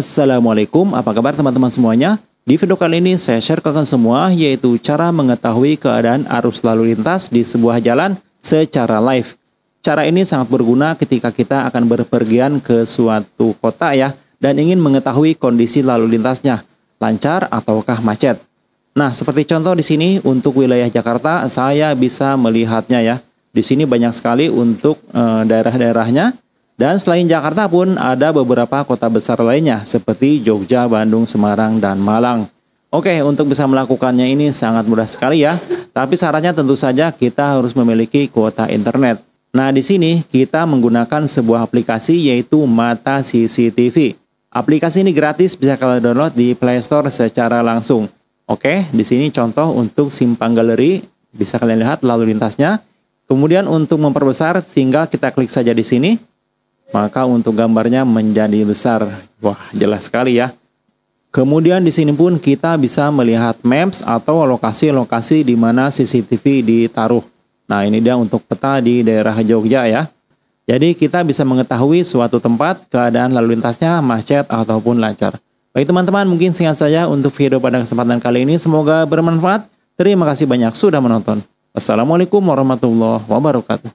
Assalamualaikum, apa kabar teman-teman semuanya? Di video kali ini saya share ke kalian semua yaitu cara mengetahui keadaan arus lalu lintas di sebuah jalan secara live. Cara ini sangat berguna ketika kita akan berpergian ke suatu kota ya dan ingin mengetahui kondisi lalu lintasnya, lancar ataukah macet. Nah, seperti contoh di sini untuk wilayah Jakarta saya bisa melihatnya ya. Di sini banyak sekali untuk e, daerah-daerahnya dan selain Jakarta pun ada beberapa kota besar lainnya seperti Jogja, Bandung, Semarang, dan Malang. Oke, untuk bisa melakukannya ini sangat mudah sekali ya. Tapi syaratnya tentu saja kita harus memiliki kuota internet. Nah, di sini kita menggunakan sebuah aplikasi yaitu Mata CCTV. Aplikasi ini gratis bisa kalian download di Play Store secara langsung. Oke, di sini contoh untuk Simpang Galeri bisa kalian lihat lalu lintasnya. Kemudian untuk memperbesar tinggal kita klik saja di sini maka untuk gambarnya menjadi besar. Wah, jelas sekali ya. Kemudian di sini pun kita bisa melihat maps atau lokasi-lokasi di mana CCTV ditaruh. Nah, ini dia untuk peta di daerah Jogja ya. Jadi kita bisa mengetahui suatu tempat keadaan lalu lintasnya macet ataupun lancar. Baik teman-teman, mungkin singkat saja untuk video pada kesempatan kali ini. Semoga bermanfaat. Terima kasih banyak sudah menonton. Assalamualaikum warahmatullahi wabarakatuh.